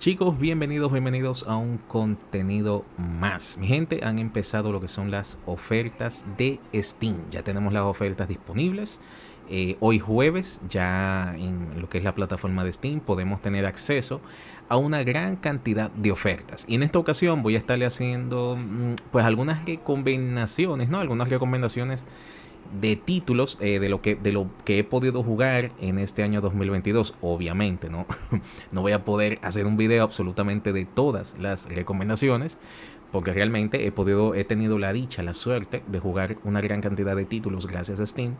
Chicos, bienvenidos, bienvenidos a un contenido más. Mi gente, han empezado lo que son las ofertas de Steam. Ya tenemos las ofertas disponibles. Eh, hoy jueves, ya en lo que es la plataforma de Steam, podemos tener acceso a una gran cantidad de ofertas. Y en esta ocasión voy a estarle haciendo mm, pues algunas recomendaciones, ¿no? Algunas recomendaciones de títulos eh, de, lo que, de lo que he podido jugar en este año 2022. Obviamente, ¿no? no voy a poder hacer un video absolutamente de todas las recomendaciones, porque realmente he podido, he tenido la dicha, la suerte de jugar una gran cantidad de títulos gracias a Steam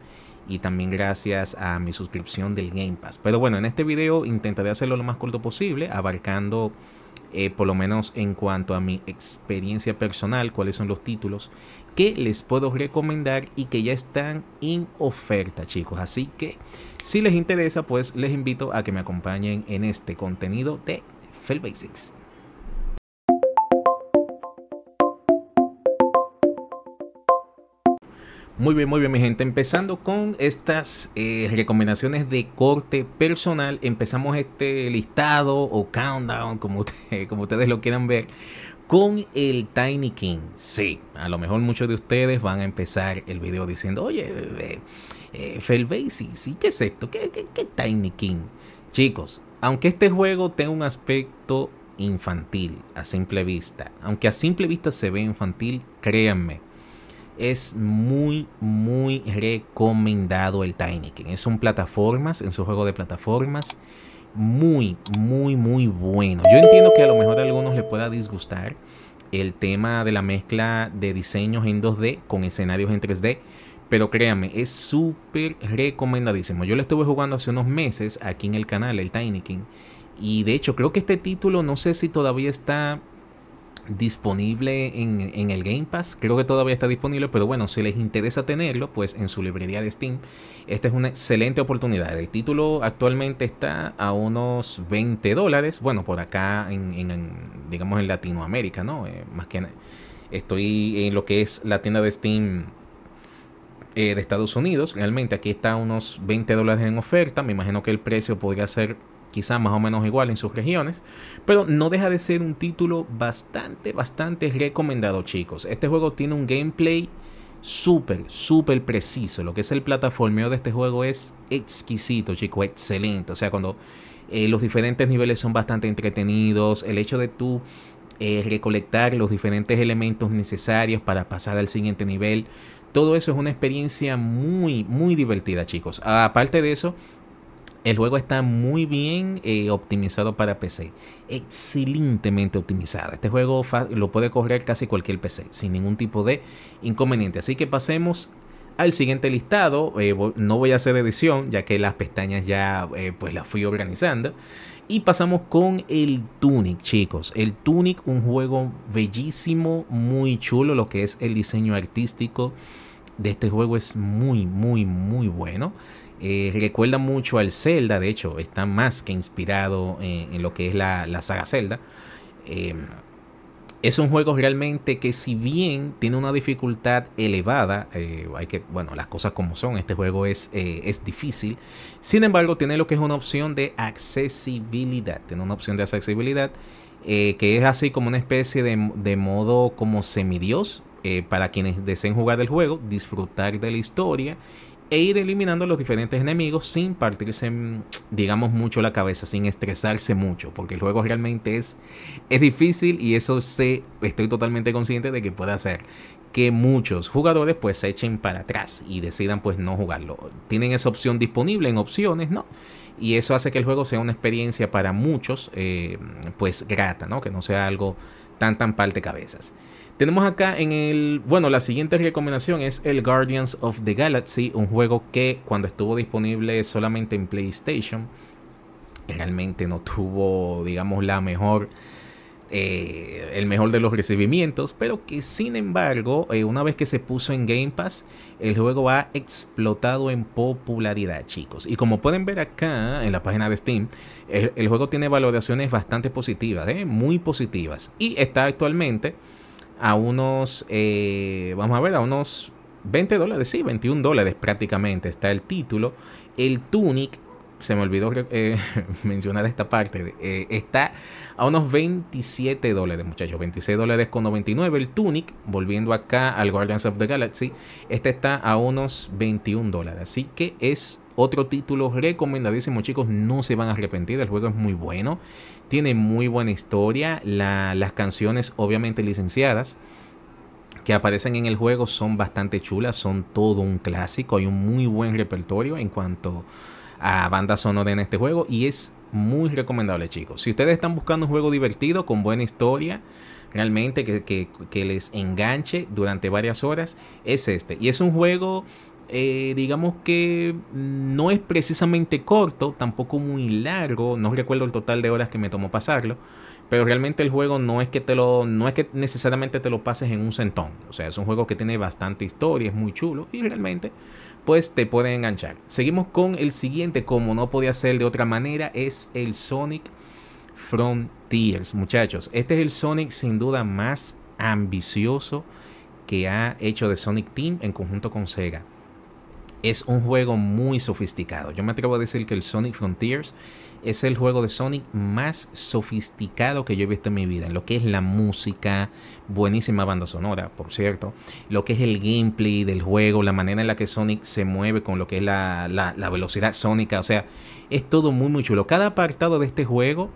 y también gracias a mi suscripción del Game Pass. Pero bueno, en este video intentaré hacerlo lo más corto posible, abarcando eh, por lo menos en cuanto a mi experiencia personal, cuáles son los títulos que les puedo recomendar y que ya están en oferta, chicos. Así que si les interesa, pues les invito a que me acompañen en este contenido de Fell Basics. Muy bien, muy bien, mi gente. Empezando con estas eh, recomendaciones de corte personal, empezamos este listado o countdown, como, ustedes lo quieran ver, con el Tiny King. Sí, a lo mejor muchos de ustedes van a empezar el video diciendo, oye, bebé, eh, ¿qué es esto? ¿Qué, qué Tiny King? Chicos, aunque este juego tenga un aspecto infantil a simple vista, aunque a simple vista se ve infantil, créanme es muy, muy recomendado el es un plataformas, en su juego de plataformas. Muy, muy, muy bueno. Yo entiendo que a lo mejor a algunos le pueda disgustar el tema de la mezcla de diseños en 2D con escenarios en 3D. Pero créanme, es súper recomendadísimo. Yo lo estuve jugando hace unos meses aquí en el canal, el Tiny King. Y de hecho, creo que este título no sé si todavía está disponible en, el Game Pass. Creo que todavía está disponible, pero bueno, si les interesa tenerlo, pues en su librería de Steam, esta es una excelente oportunidad. El título actualmente está a unos 20 dólares, bueno, por acá en, digamos en Latinoamérica, ¿no? Eh, más que estoy en lo que es la tienda de Steam eh, de Estados Unidos, realmente aquí está a unos 20 dólares en oferta, me imagino que el precio podría ser quizás más o menos igual en sus regiones, pero no deja de ser un título bastante, bastante recomendado, chicos. Este juego tiene un gameplay súper, súper preciso. Lo que es el plataformeo de este juego es exquisito, chicos, excelente. O sea, cuando eh, los diferentes niveles son bastante entretenidos, el hecho de tú eh, recolectar los diferentes elementos necesarios para pasar al siguiente nivel. Todo eso es una experiencia muy, muy divertida, chicos. Aparte de eso, el juego está muy bien eh, optimizado para PC. Excelentemente optimizado. Este juego lo puede correr casi cualquier PC sin ningún tipo de inconveniente. Así que pasemos al siguiente listado. Eh, no voy a hacer edición ya que las pestañas ya eh, pues las fui organizando. Y pasamos con el Tunic, chicos. El Tunic, un juego bellísimo, muy chulo, lo que es el diseño artístico de este juego es muy, muy, muy bueno. Eh, recuerda mucho al Zelda, de hecho, está más que inspirado en, lo que es la, saga Zelda. Eh, es un juego realmente que si bien tiene una dificultad elevada, eh, hay que, bueno, las cosas como son, este juego es, es difícil, sin embargo tiene lo que es una opción de accesibilidad, tiene una opción de accesibilidad que es así como una especie de, de modo como semidios para quienes deseen jugar el juego, disfrutar de la historia e ir eliminando los diferentes enemigos sin partirse, mm, digamos, mucho la cabeza, sin estresarse mucho, porque el juego realmente es, es difícil y eso sé, estoy totalmente consciente de que puede hacer que muchos jugadores pues se echen para atrás y decidan pues no jugarlo. Tienen esa opción disponible en opciones, ¿no? Y eso hace que el juego sea una experiencia para muchos eh, pues grata, ¿no? Que no sea algo tan tan parte cabezas. Tenemos acá en el... Bueno, la siguiente recomendación es el Guardians of the Galaxy, un juego que cuando estuvo disponible solamente en PlayStation, realmente no tuvo, digamos, la mejor... Eh, el mejor de los recibimientos, pero que sin embargo, eh, una vez que se puso en Game Pass, el juego ha explotado en popularidad, chicos. Y como pueden ver acá en la página de Steam, el, juego tiene valoraciones bastante positivas, ¿eh? muy positivas. Y está actualmente a unos, eh, vamos a ver, a unos 20 dólares, sí, 21 dólares prácticamente está el título. El Tunic, se me olvidó eh, mencionar esta parte, eh, está a unos 27 dólares, muchachos, 26 dólares con 99. El Tunic, volviendo acá al Guardians of the Galaxy, este está a unos 21 dólares. Así que es otro título recomendadísimo, chicos, no se van a arrepentir, el juego es muy bueno. Tiene muy buena historia. las canciones, obviamente licenciadas, que aparecen en el juego son bastante chulas. Son todo un clásico. Hay un muy buen repertorio en cuanto a banda sonora en este juego. Y es muy recomendable, chicos. Si ustedes están buscando un juego divertido, con buena historia realmente que, les enganche durante varias horas es este. Y es un juego eh, digamos que no es precisamente corto, tampoco muy largo, no recuerdo el total de horas que me tomó pasarlo, pero realmente el juego no es que te lo no es que necesariamente te lo pases en un centón, o sea, es un juego que tiene bastante historia, es muy chulo y realmente pues te puede enganchar. Seguimos con el siguiente, como no podía ser de otra manera, es el Sonic Frontiers, muchachos. Este es el Sonic sin duda más ambicioso que ha hecho de Sonic Team en conjunto con Sega es un juego muy sofisticado. Yo me atrevo a decir que el Sonic Frontiers es el juego de Sonic más sofisticado que yo he visto en mi vida. En lo que es la música, buenísima banda sonora, por cierto. Lo que es el gameplay del juego, la manera en la que Sonic se mueve con lo que es la, velocidad sónica. O sea, es todo muy, muy chulo. Cada apartado de este juego,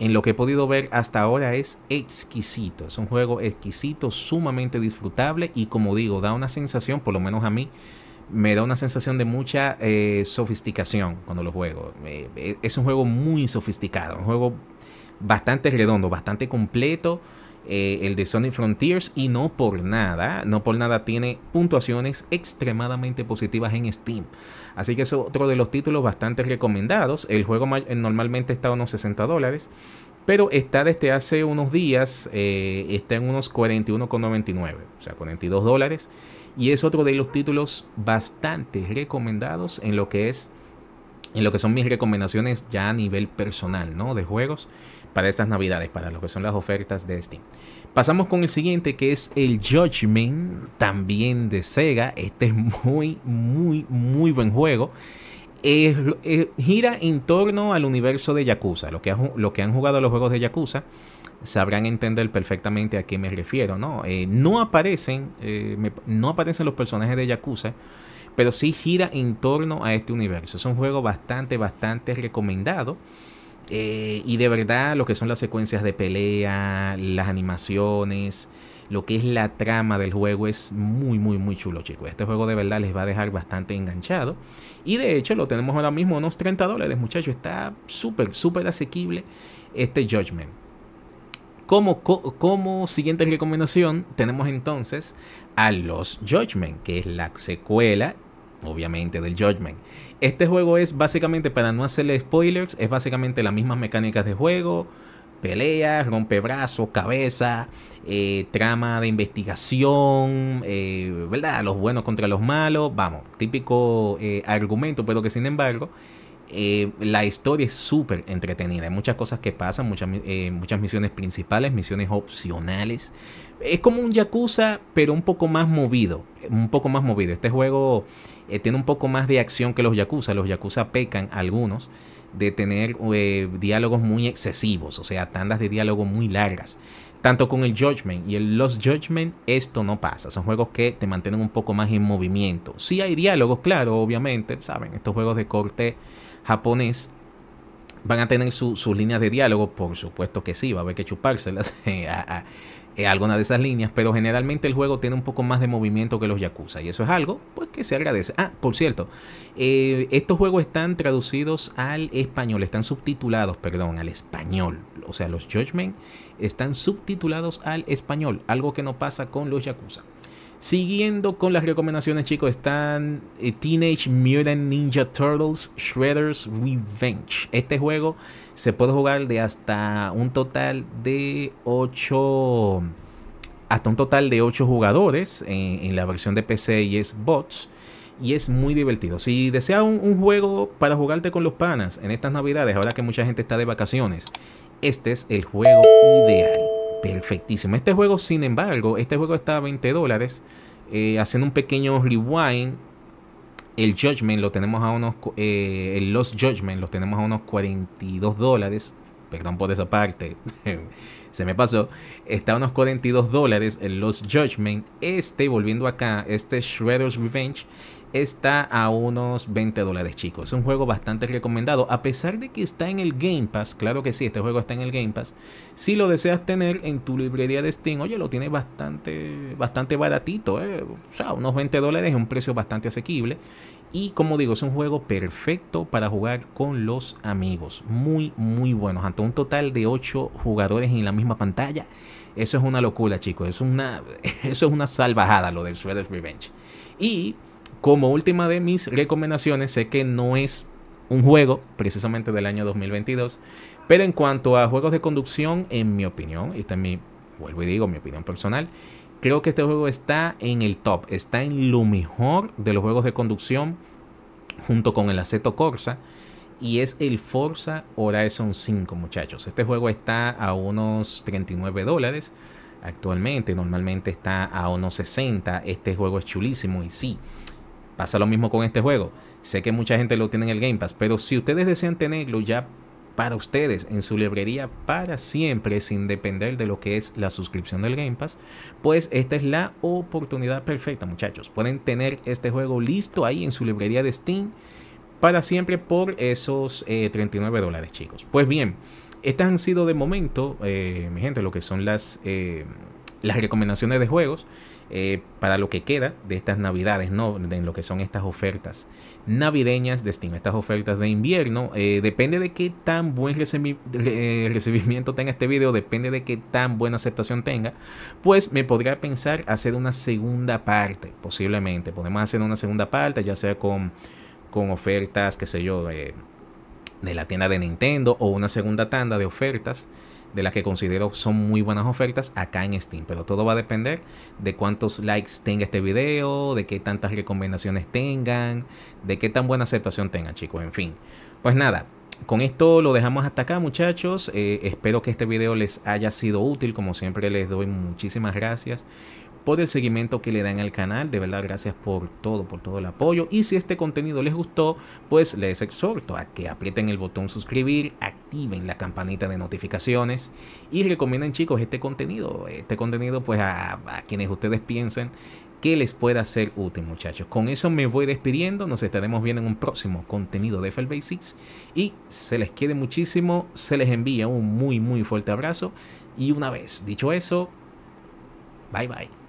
en lo que he podido ver hasta ahora, es exquisito. Es un juego exquisito, sumamente disfrutable y como digo, da una sensación, por lo menos a mí, me da una sensación de mucha eh, sofisticación cuando lo juego. es un juego muy sofisticado, un juego bastante redondo, bastante completo. Eh, el de Sonic Frontiers y no por nada, no por nada tiene puntuaciones extremadamente positivas en Steam. Así que es otro de los títulos bastante recomendados. El juego eh, normalmente está a unos 60 dólares, pero está desde hace unos días, está en unos 41,99, o sea, 42 dólares y es otro de los títulos bastante recomendados en lo que es en lo que son mis recomendaciones ya a nivel personal, ¿no? De juegos para estas navidades, para lo que son las ofertas de Steam. Pasamos con el siguiente que es el Judgment, también de Sega. Este es muy, muy, muy buen juego. gira en torno al universo de Yakuza, lo que, lo que han jugado los juegos de Yakuza sabrán entender perfectamente a qué me refiero, ¿no? Eh, no aparecen, eh, no aparecen los personajes de Yakuza, pero sí gira en torno a este universo. Es un juego bastante, bastante recomendado. Eh, y de verdad, lo que son las secuencias de pelea, las animaciones, lo que es la trama del juego es muy, muy, muy chulo, chicos. Este juego de verdad les va a dejar bastante enganchado. Y de hecho, lo tenemos ahora mismo unos 30 dólares, muchachos. Está súper, súper asequible este Judgment. Como, como siguiente recomendación tenemos entonces a Los Judgment, que es la secuela obviamente del Judgment. Este juego es básicamente, para no hacerle spoilers, es básicamente las mismas mecánicas de juego, peleas, rompebrazos, cabeza, eh, trama de investigación, eh, ¿verdad? Los buenos contra los malos, vamos, típico eh, argumento, pero que sin embargo eh, la historia es súper entretenida. Hay muchas cosas que pasan, muchas, eh, muchas misiones principales, misiones opcionales. Es como un Yakuza, pero un poco más movido. Un poco más movido. Este juego eh, tiene un poco más de acción que los Yakuza. Los Yakuza pecan algunos de tener diálogos muy excesivos, o sea, tandas de diálogo muy largas. Tanto con el Judgment y el Lost Judgment, esto no pasa. Son juegos que te mantienen un poco más en movimiento. si hay diálogos, claro, obviamente, saben, estos juegos de corte japonés van a tener sus líneas de diálogo, por supuesto que sí, va a haber que chupárselas eh, a, eh, alguna de esas líneas, pero generalmente el juego tiene un poco más de movimiento que los Yakuza, y eso es algo pues, que se agradece. Ah, por cierto, eh, estos juegos están traducidos al español, están subtitulados, perdón, al español, o sea, los Judgment están subtitulados al español, algo que no pasa con los Yakuza. Siguiendo con las recomendaciones, chicos, están eh, Teenage Mutant Ninja Turtles Shredder's Revenge. Este juego se puede jugar de hasta un total de 8 hasta un total de 8 jugadores en, la versión de PC y es bots Y es muy divertido. Si deseas un, juego para jugarte con los panas en estas navidades, ahora que mucha gente está de vacaciones, este es el juego ideal perfectísimo. Este juego, sin embargo, este juego está a 20 dólares. Eh, haciendo un pequeño rewind, el Judgment lo tenemos a unos. Eh, Lost Judgment lo tenemos a unos 42 dólares. Perdón por esa parte. se me pasó. Está a unos 42 dólares el Lost Judgment. Este, volviendo acá, este Shredder's Revenge está a unos 20 dólares, chicos. Es un juego bastante recomendado. A pesar de que está en el Game Pass, claro que sí, este juego está en el Game Pass. Si lo deseas tener en tu librería de Steam, oye, lo tienes bastante, bastante baratito. Eh. O sea, unos 20 dólares es un precio bastante asequible. Y como digo, es un juego perfecto para jugar con los amigos. Muy, muy bueno. Ante un total de 8 jugadores en la misma pantalla. Eso es una locura, chicos. Es una, eso es una salvajada lo del Shredder's Revenge. Y como última de mis recomendaciones, sé que no es un juego precisamente del año 2022, pero en cuanto a juegos de conducción, en mi opinión, y también vuelvo y digo, mi opinión personal, creo que este juego está en el top, está en lo mejor de los juegos de conducción junto con el Aceto Corsa y es el Forza Horizon 5, muchachos. Este juego está a unos 39 dólares actualmente, normalmente está a unos 60. Este juego es chulísimo y sí, Pasa lo mismo con este juego. Sé que mucha gente lo tiene en el Game Pass, pero si ustedes desean tenerlo ya para ustedes en su librería para siempre sin depender de lo que es la suscripción del Game Pass, pues esta es la oportunidad perfecta muchachos. Pueden tener este juego listo ahí en su librería de Steam para siempre por esos 39 eh, dólares chicos. Pues bien, estas han sido de momento, eh, mi gente, lo que son las... Eh, las recomendaciones de juegos eh, para lo que queda de estas navidades, ¿no? en lo que son estas ofertas navideñas de Steam, estas ofertas de invierno. Eh, depende de qué tan buen eh, recibimiento tenga este video, depende de qué tan buena aceptación tenga, pues me podría pensar hacer una segunda parte, posiblemente. Podemos hacer una segunda parte, ya sea con, con ofertas, qué sé yo, de la tienda de Nintendo o una segunda tanda de ofertas de las que considero son muy buenas ofertas acá en Steam. Pero todo va a depender de cuántos likes tenga este video, de qué tantas recomendaciones tengan, de qué tan buena aceptación tengan, chicos. En fin. Pues nada, con esto lo dejamos hasta acá muchachos. Eh, espero que este video les haya sido útil. Como siempre les doy muchísimas gracias por el seguimiento que le dan al canal. De verdad, gracias por todo, por todo el apoyo. Y si este contenido les gustó, pues les exhorto a que aprieten el botón suscribir, activen la campanita de notificaciones y recomienden chicos este contenido, este contenido pues a, quienes ustedes piensen que les pueda ser útil, muchachos. Con eso me voy despidiendo. Nos estaremos viendo en un próximo contenido de FL Basics. Y se les quiere muchísimo. Se les envía un muy, muy fuerte abrazo. Y una vez dicho eso, bye bye.